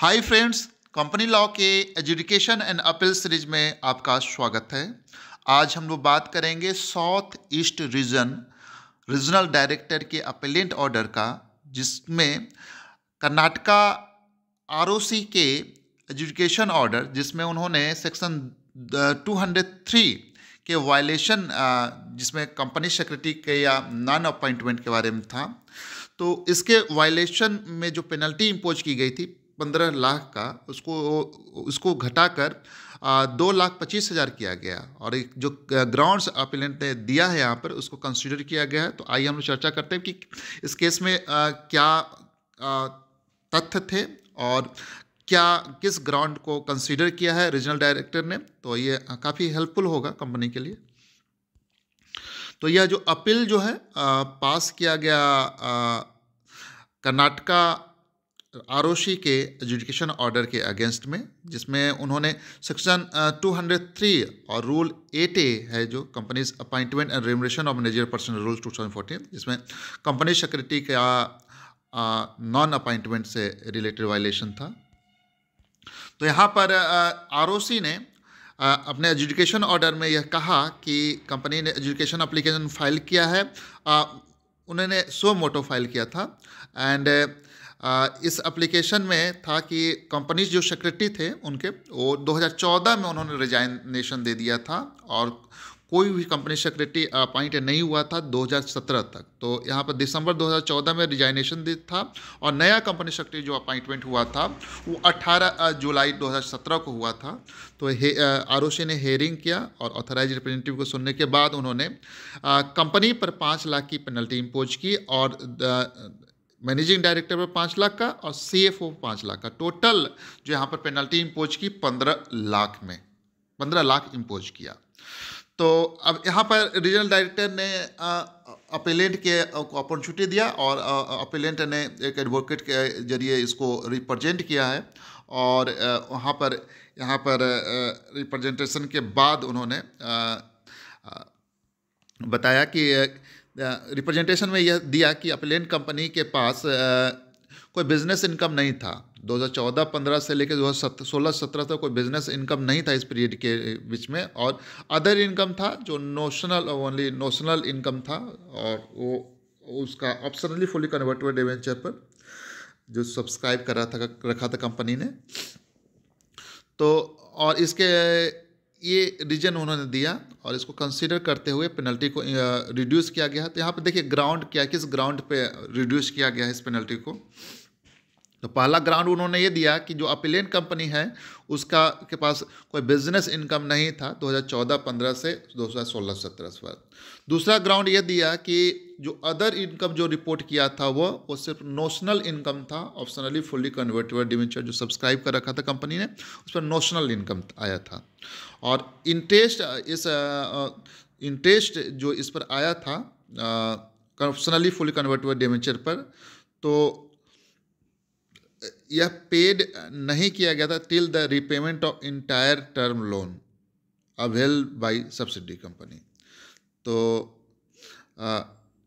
हाय friends company law के adjudication and appeal series में आपका स्वागत है आज हम लोग बात करेंगे south east region regional director के अपीलेंट ऑर्डर का जिसमें कर्नाटका आर के एजुकेशन ऑर्डर जिसमें उन्होंने सेक्शन 203 के वायलेशन जिसमें कंपनी सेक्रेटरी के या नॉन अपॉइंटमेंट के बारे में था तो इसके वायलेशन में जो पेनल्टी इम्पोज की गई थी पंद्रह लाख का उसको उसको घटाकर दो लाख पच्चीस हज़ार किया गया और एक जो ग्राउंड्स अपीलेंट ने दिया है यहाँ पर उसको कंसिडर किया गया है तो आइए हम चर्चा करते हैं कि इस केस में आ, क्या तथ्य थे और क्या किस ग्राउंड को कंसिडर किया है रीजनल डायरेक्टर ने तो ये काफ़ी हेल्पफुल होगा कंपनी के लिए तो यह जो अपील जो है आ, पास किया गया कर्नाटका आरओसी के एजुकेशन ऑर्डर के अगेंस्ट में जिसमें उन्होंने सेक्शन 203 और रूल 8 ए है जो companies appointment and remuneration of manager person rule 2014 जिसमें कंपनी सेक्रेटरी का नॉन अपॉइंटमेंट से रिलेटेड वायलेशन था तो यहाँ पर आर ने आ, अपने एजुकेशन ऑर्डर में यह कहा कि कंपनी ने एजुकेशन अप्लीकेशन फाइल किया है उन्होंने सो मोटो फाइल किया था एंड इस एप्लीकेशन में था कि कंपनीज जो सेक्रेटरी थे उनके वो 2014 में उन्होंने रिजाइनेशन दे दिया था और कोई भी कंपनी सेक्रेटरी अपॉइंट नहीं हुआ था 2017 तक तो यहाँ पर दिसंबर 2014 में रिजाइनेशन था और नया कंपनी सेक्रेटरी जो अपॉइंटमेंट हुआ था वो 18 जुलाई 2017 को हुआ था तो हे आर ने हेयरिंग किया और ऑथराइज रिप्रेजेंटेटिव को सुनने के बाद उन्होंने कंपनी पर पाँच लाख की पेनल्टी इम्पोज की और द, मैनेजिंग डायरेक्टर पर पाँच लाख का और सी एफ ओ पाँच लाख का टोटल जो यहाँ पर पेनल्टी इम्पोज की पंद्रह लाख में पंद्रह लाख इम्पोज किया तो अब यहाँ पर रीजनल डायरेक्टर ने अपेलेंट के अपॉर्चुनिटी दिया और अपेलेंट ने एक एडवोकेट के जरिए इसको रिप्रेजेंट किया है और वहाँ पर यहाँ पर रिप्रेजेंटेशन के बाद उन्होंने बताया कि रिप्रेजेंटेशन में यह दिया कि अपलेन कंपनी के पास कोई बिजनेस इनकम नहीं था 2014-15 से लेकर सोलह सत्रह तक कोई बिजनेस इनकम नहीं था इस पीरियड के बीच में और अदर इनकम था जो नोशनल ओनली नोशनल इनकम था और वो उसका ऑप्शनली फुली हुआ डिवेंचर पर जो सब्सक्राइब कर रहा था रखा था कंपनी ने तो और इसके ये रीजन उन्होंने दिया और इसको कंसीडर करते हुए पेनल्टी को रिड्यूस किया गया तो यहाँ पे देखिए ग्राउंड क्या किस ग्राउंड पे रिड्यूस किया गया है इस पेनल्टी को तो पहला ग्राउंड उन्होंने ये दिया कि जो अपिलेन कंपनी है उसका के पास कोई बिजनेस इनकम नहीं था 2014-15 से 2016-17 पर दूसरा ग्राउंड ये दिया कि जो अदर इनकम जो रिपोर्ट किया था वो वो सिर्फ नोशनल इनकम था ऑप्शनली फुल्ली कन्वर्टेबल डिवेंचर जो सब्सक्राइब कर रखा था कंपनी ने उस पर नोशनल इनकम आया था और इंटरेस्ट इस इंटरेस्ट जो इस पर आया था ऑप्शनली फुली कन्वर्टेबल डिवेंचर पर तो यह पेड नहीं किया गया था till the repayment of entire term loan availed by subsidiary company तो आ,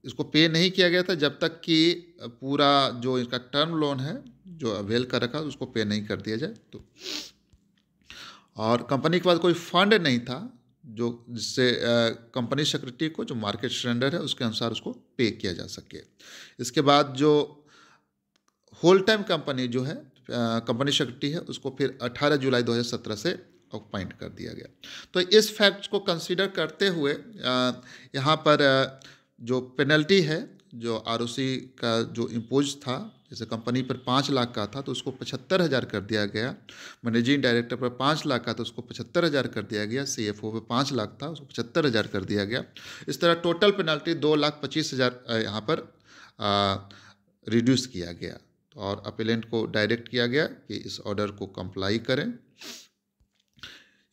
इसको पे नहीं किया गया था जब तक कि पूरा जो इसका टर्म लोन है जो अवेल कर रखा उसको पे नहीं कर दिया जाए तो और कंपनी के पास कोई फंड नहीं था जो जिससे कंपनी सेक्रेटरी को जो मार्केट स्टैंडर्ड है उसके अनुसार उसको पे किया जा सके इसके बाद जो होल टाइम कंपनी जो है कंपनी सेक्रेटरी है उसको फिर 18 जुलाई 2017 से अपॉइंट कर दिया गया तो इस फैक्ट को कंसीडर करते हुए यहाँ पर जो पेनल्टी है जो आर का जो इम्पोज था जैसे कंपनी पर पाँच लाख का था तो उसको पचहत्तर हज़ार कर दिया गया मैनेजिंग डायरेक्टर पर पाँच लाख का तो उसको पचहत्तर हज़ार कर दिया गया सी एफ ओ पर पाँच लाख था उसको पचहत्तर हज़ार कर दिया गया इस तरह टोटल पेनल्टी दो लाख पच्चीस हज़ार यहाँ पर रिड्यूस किया गया और अपेलेंट को डायरेक्ट किया गया कि इस ऑर्डर को कंप्लाई करें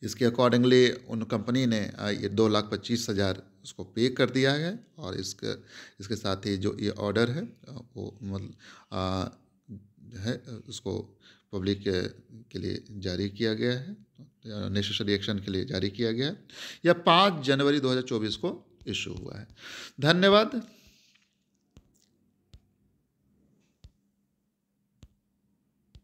इसके अकॉर्डिंगली उन कंपनी ने ये दो लाख पच्चीस हज़ार उसको पे कर दिया है और इसके इसके साथ ही जो ये ऑर्डर है वो मतलब है उसको पब्लिक के लिए जारी किया गया है नेसेसरी एक्शन के लिए जारी किया गया है यह पाँच जनवरी 2024 को इशू हुआ है धन्यवाद